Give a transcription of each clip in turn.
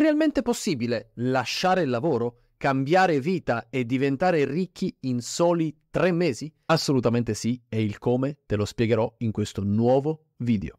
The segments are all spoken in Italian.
realmente possibile lasciare il lavoro, cambiare vita e diventare ricchi in soli tre mesi? Assolutamente sì, e il come te lo spiegherò in questo nuovo video.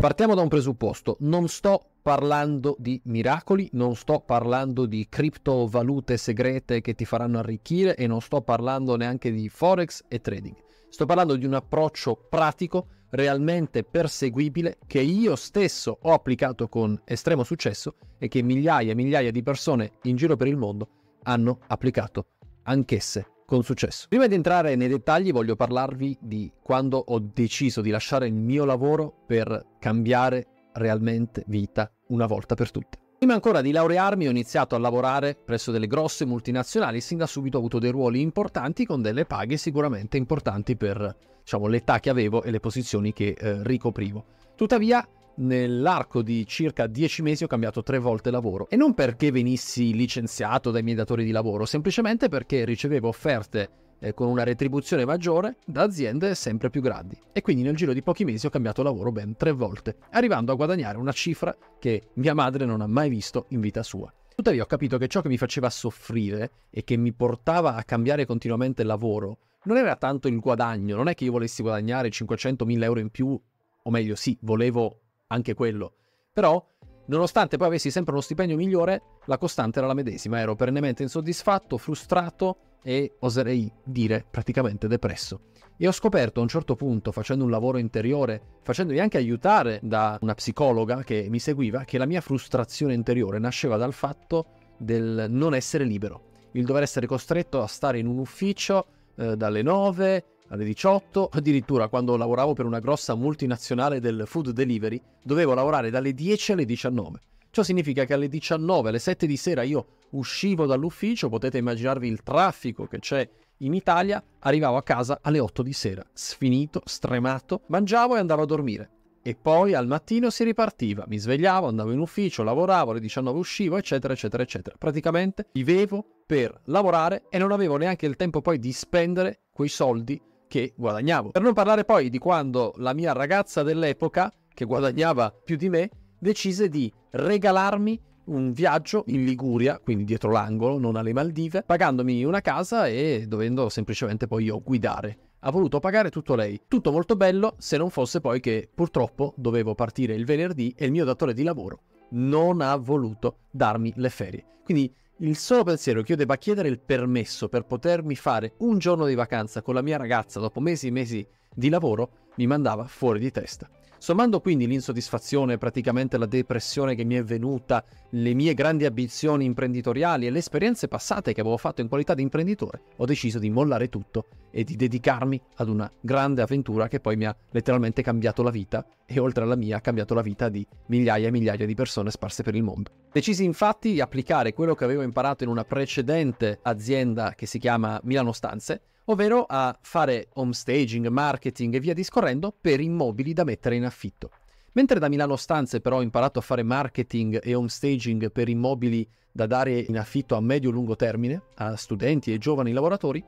Partiamo da un presupposto, non sto parlando di miracoli, non sto parlando di criptovalute segrete che ti faranno arricchire e non sto parlando neanche di forex e trading. Sto parlando di un approccio pratico realmente perseguibile che io stesso ho applicato con estremo successo e che migliaia e migliaia di persone in giro per il mondo hanno applicato anch'esse con successo. Prima di entrare nei dettagli voglio parlarvi di quando ho deciso di lasciare il mio lavoro per cambiare realmente vita una volta per tutte. Prima ancora di laurearmi ho iniziato a lavorare presso delle grosse multinazionali sin da subito ho avuto dei ruoli importanti con delle paghe sicuramente importanti per diciamo, l'età che avevo e le posizioni che eh, ricoprivo. Tuttavia nell'arco di circa 10 mesi ho cambiato tre volte lavoro e non perché venissi licenziato dai miei datori di lavoro, semplicemente perché ricevevo offerte eh, con una retribuzione maggiore da aziende sempre più grandi e quindi nel giro di pochi mesi ho cambiato lavoro ben tre volte, arrivando a guadagnare una cifra che mia madre non ha mai visto in vita sua. Tuttavia ho capito che ciò che mi faceva soffrire e che mi portava a cambiare continuamente lavoro non era tanto il guadagno, non è che io volessi guadagnare 500.000 euro in più, o meglio sì, volevo anche quello. Però, nonostante poi avessi sempre uno stipendio migliore, la costante era la medesima, ero perennemente insoddisfatto, frustrato e oserei dire praticamente depresso. E ho scoperto a un certo punto, facendo un lavoro interiore, facendomi anche aiutare da una psicologa che mi seguiva, che la mia frustrazione interiore nasceva dal fatto del non essere libero, il dover essere costretto a stare in un ufficio eh, dalle 9 alle 18, addirittura quando lavoravo per una grossa multinazionale del food delivery, dovevo lavorare dalle 10 alle 19. Ciò significa che alle 19, alle 7 di sera io uscivo dall'ufficio, potete immaginarvi il traffico che c'è in Italia, arrivavo a casa alle 8 di sera, sfinito, stremato, mangiavo e andavo a dormire. E poi al mattino si ripartiva, mi svegliavo, andavo in ufficio, lavoravo, alle 19 uscivo, eccetera, eccetera, eccetera. Praticamente vivevo per lavorare e non avevo neanche il tempo poi di spendere quei soldi che guadagnavo. Per non parlare poi di quando la mia ragazza dell'epoca, che guadagnava più di me, decise di regalarmi un viaggio in Liguria, quindi dietro l'angolo, non alle Maldive, pagandomi una casa e dovendo semplicemente poi io guidare. Ha voluto pagare tutto lei. Tutto molto bello, se non fosse poi che purtroppo dovevo partire il venerdì e il mio datore di lavoro non ha voluto darmi le ferie. Quindi il solo pensiero che io debba chiedere il permesso per potermi fare un giorno di vacanza con la mia ragazza dopo mesi e mesi di lavoro mi mandava fuori di testa. Sommando quindi l'insoddisfazione, praticamente la depressione che mi è venuta, le mie grandi ambizioni imprenditoriali e le esperienze passate che avevo fatto in qualità di imprenditore, ho deciso di mollare tutto e di dedicarmi ad una grande avventura che poi mi ha letteralmente cambiato la vita e oltre alla mia ha cambiato la vita di migliaia e migliaia di persone sparse per il mondo. Decisi infatti di applicare quello che avevo imparato in una precedente azienda che si chiama Milano Stanze ovvero a fare home staging, marketing e via discorrendo per immobili da mettere in affitto. Mentre da Milano Stanze però ho imparato a fare marketing e home staging per immobili da dare in affitto a medio-lungo termine a studenti e giovani lavoratori,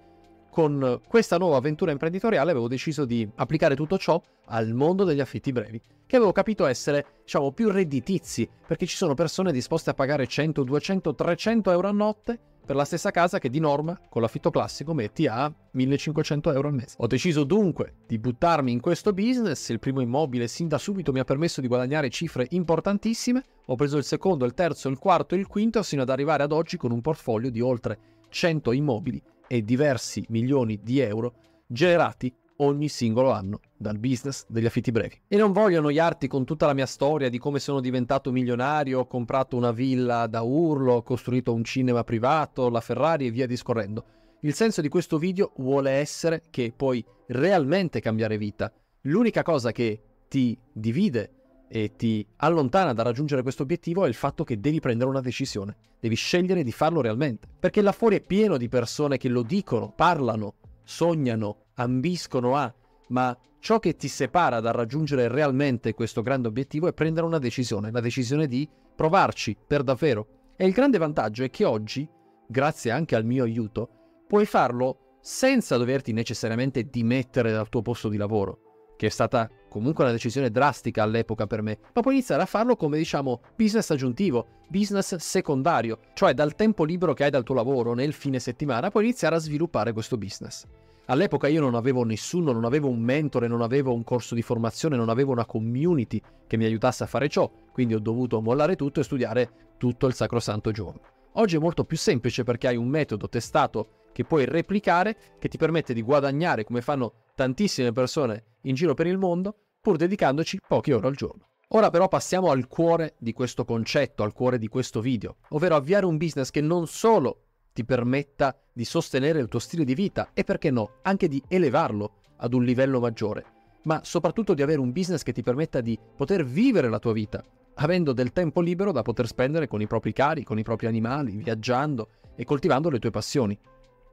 con questa nuova avventura imprenditoriale avevo deciso di applicare tutto ciò al mondo degli affitti brevi, che avevo capito essere, diciamo, più redditizi, perché ci sono persone disposte a pagare 100, 200, 300 euro a notte per la stessa casa che di norma con l'affitto classico metti a 1500 euro al mese. Ho deciso dunque di buttarmi in questo business, il primo immobile sin da subito mi ha permesso di guadagnare cifre importantissime, ho preso il secondo, il terzo, il quarto e il quinto sino ad arrivare ad oggi con un portfolio di oltre 100 immobili e diversi milioni di euro generati ogni singolo anno dal business degli affitti brevi. E non voglio annoiarti con tutta la mia storia di come sono diventato milionario, ho comprato una villa da urlo, ho costruito un cinema privato, la Ferrari e via discorrendo. Il senso di questo video vuole essere che puoi realmente cambiare vita. L'unica cosa che ti divide e ti allontana da raggiungere questo obiettivo è il fatto che devi prendere una decisione, devi scegliere di farlo realmente, perché là fuori è pieno di persone che lo dicono, parlano, sognano, ambiscono a, ma ciò che ti separa dal raggiungere realmente questo grande obiettivo è prendere una decisione, la decisione di provarci per davvero. E il grande vantaggio è che oggi, grazie anche al mio aiuto, puoi farlo senza doverti necessariamente dimettere dal tuo posto di lavoro, che è stata comunque una decisione drastica all'epoca per me, ma puoi iniziare a farlo come diciamo business aggiuntivo, business secondario, cioè dal tempo libero che hai dal tuo lavoro nel fine settimana puoi iniziare a sviluppare questo business. All'epoca io non avevo nessuno, non avevo un mentore, non avevo un corso di formazione, non avevo una community che mi aiutasse a fare ciò, quindi ho dovuto mollare tutto e studiare tutto il Sacrosanto Giorno. Oggi è molto più semplice perché hai un metodo testato che puoi replicare, che ti permette di guadagnare come fanno tantissime persone in giro per il mondo, pur dedicandoci poche ore al giorno. Ora però passiamo al cuore di questo concetto, al cuore di questo video, ovvero avviare un business che non solo ti permetta di sostenere il tuo stile di vita e perché no, anche di elevarlo ad un livello maggiore, ma soprattutto di avere un business che ti permetta di poter vivere la tua vita, avendo del tempo libero da poter spendere con i propri cari, con i propri animali, viaggiando e coltivando le tue passioni.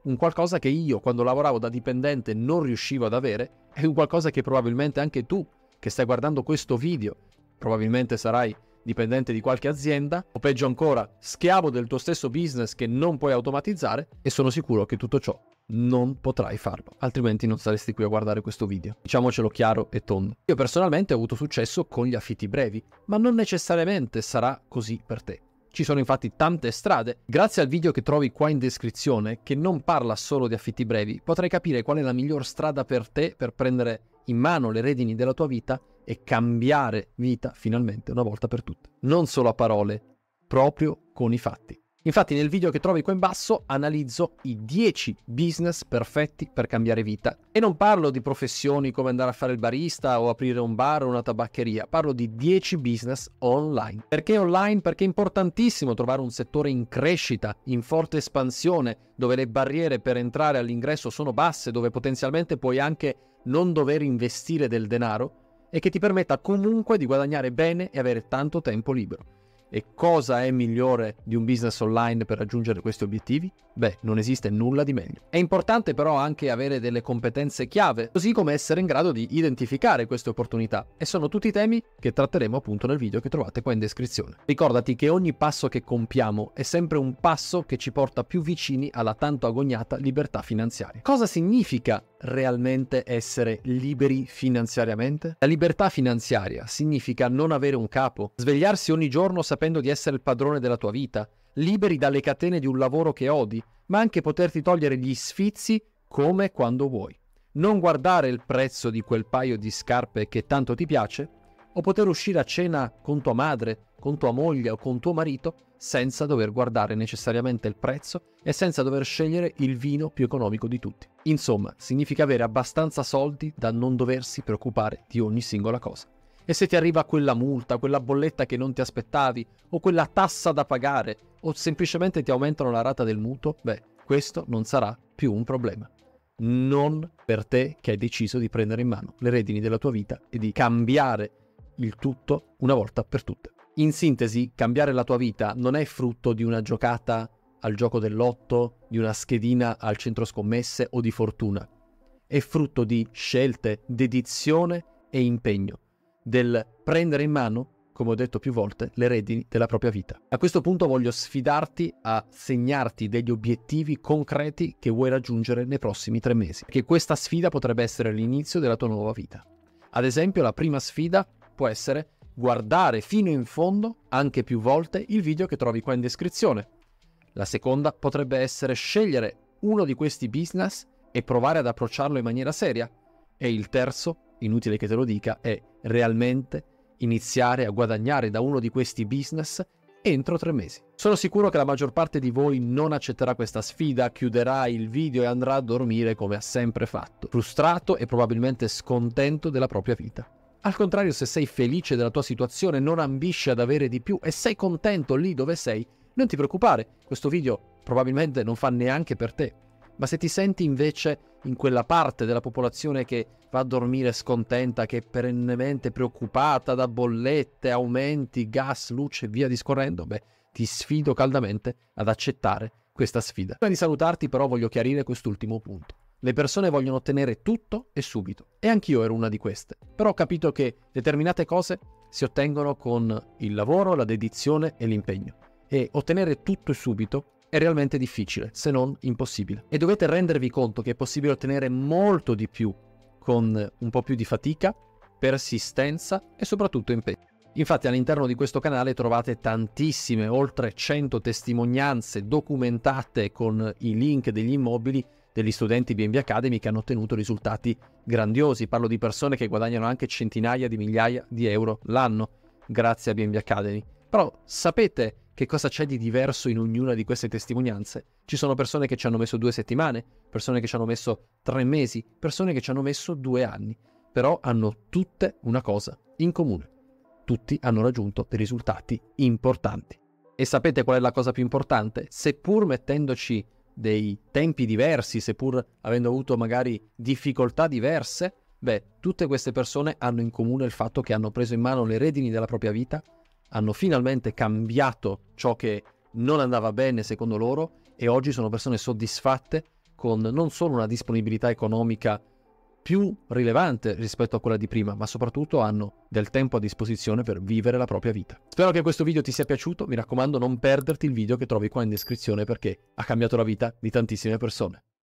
Un qualcosa che io quando lavoravo da dipendente non riuscivo ad avere è un qualcosa che probabilmente anche tu che stai guardando questo video probabilmente sarai dipendente di qualche azienda, o peggio ancora, schiavo del tuo stesso business che non puoi automatizzare, e sono sicuro che tutto ciò non potrai farlo, altrimenti non saresti qui a guardare questo video. Diciamocelo chiaro e tondo. Io personalmente ho avuto successo con gli affitti brevi, ma non necessariamente sarà così per te. Ci sono infatti tante strade. Grazie al video che trovi qua in descrizione, che non parla solo di affitti brevi, potrai capire qual è la miglior strada per te per prendere in mano le redini della tua vita e cambiare vita finalmente una volta per tutte. Non solo a parole, proprio con i fatti. Infatti nel video che trovi qua in basso analizzo i 10 business perfetti per cambiare vita e non parlo di professioni come andare a fare il barista o aprire un bar o una tabaccheria, parlo di 10 business online. Perché online? Perché è importantissimo trovare un settore in crescita, in forte espansione, dove le barriere per entrare all'ingresso sono basse, dove potenzialmente puoi anche non dover investire del denaro e che ti permetta comunque di guadagnare bene e avere tanto tempo libero. E cosa è migliore di un business online per raggiungere questi obiettivi? Beh, non esiste nulla di meglio. È importante però anche avere delle competenze chiave, così come essere in grado di identificare queste opportunità. E sono tutti temi che tratteremo appunto nel video che trovate qua in descrizione. Ricordati che ogni passo che compiamo è sempre un passo che ci porta più vicini alla tanto agognata libertà finanziaria. Cosa significa realmente essere liberi finanziariamente? La libertà finanziaria significa non avere un capo, svegliarsi ogni giorno sapendo sapendo di essere il padrone della tua vita, liberi dalle catene di un lavoro che odi, ma anche poterti togliere gli sfizi come e quando vuoi. Non guardare il prezzo di quel paio di scarpe che tanto ti piace, o poter uscire a cena con tua madre, con tua moglie o con tuo marito senza dover guardare necessariamente il prezzo e senza dover scegliere il vino più economico di tutti. Insomma, significa avere abbastanza soldi da non doversi preoccupare di ogni singola cosa. E se ti arriva quella multa, quella bolletta che non ti aspettavi, o quella tassa da pagare, o semplicemente ti aumentano la rata del mutuo, beh, questo non sarà più un problema. Non per te che hai deciso di prendere in mano le redini della tua vita e di cambiare il tutto una volta per tutte. In sintesi, cambiare la tua vita non è frutto di una giocata al gioco dell'otto, di una schedina al centro scommesse o di fortuna. È frutto di scelte, dedizione e impegno del prendere in mano, come ho detto più volte, le redini della propria vita. A questo punto voglio sfidarti a segnarti degli obiettivi concreti che vuoi raggiungere nei prossimi tre mesi, perché questa sfida potrebbe essere l'inizio della tua nuova vita. Ad esempio, la prima sfida può essere guardare fino in fondo, anche più volte, il video che trovi qua in descrizione. La seconda potrebbe essere scegliere uno di questi business e provare ad approcciarlo in maniera seria. E il terzo inutile che te lo dica, è realmente iniziare a guadagnare da uno di questi business entro tre mesi. Sono sicuro che la maggior parte di voi non accetterà questa sfida, chiuderà il video e andrà a dormire come ha sempre fatto, frustrato e probabilmente scontento della propria vita. Al contrario, se sei felice della tua situazione, non ambisci ad avere di più e sei contento lì dove sei, non ti preoccupare, questo video probabilmente non fa neanche per te. Ma se ti senti invece in quella parte della popolazione che va a dormire scontenta, che è perennemente preoccupata da bollette, aumenti, gas, luce e via discorrendo, beh, ti sfido caldamente ad accettare questa sfida. Prima di salutarti però voglio chiarire quest'ultimo punto. Le persone vogliono ottenere tutto e subito, e anch'io ero una di queste, però ho capito che determinate cose si ottengono con il lavoro, la dedizione e l'impegno. E ottenere tutto e subito è realmente difficile, se non impossibile. E dovete rendervi conto che è possibile ottenere molto di più con un po' più di fatica, persistenza e soprattutto impegno. Infatti all'interno di questo canale trovate tantissime, oltre 100 testimonianze documentate con i link degli immobili degli studenti BNB Academy che hanno ottenuto risultati grandiosi. Parlo di persone che guadagnano anche centinaia di migliaia di euro l'anno grazie a BNB Academy. Però sapete che cosa c'è di diverso in ognuna di queste testimonianze. Ci sono persone che ci hanno messo due settimane, persone che ci hanno messo tre mesi, persone che ci hanno messo due anni, però hanno tutte una cosa in comune. Tutti hanno raggiunto dei risultati importanti. E sapete qual è la cosa più importante? Seppur mettendoci dei tempi diversi, seppur avendo avuto magari difficoltà diverse, beh, tutte queste persone hanno in comune il fatto che hanno preso in mano le redini della propria vita hanno finalmente cambiato ciò che non andava bene secondo loro e oggi sono persone soddisfatte con non solo una disponibilità economica più rilevante rispetto a quella di prima, ma soprattutto hanno del tempo a disposizione per vivere la propria vita. Spero che questo video ti sia piaciuto, mi raccomando non perderti il video che trovi qua in descrizione perché ha cambiato la vita di tantissime persone.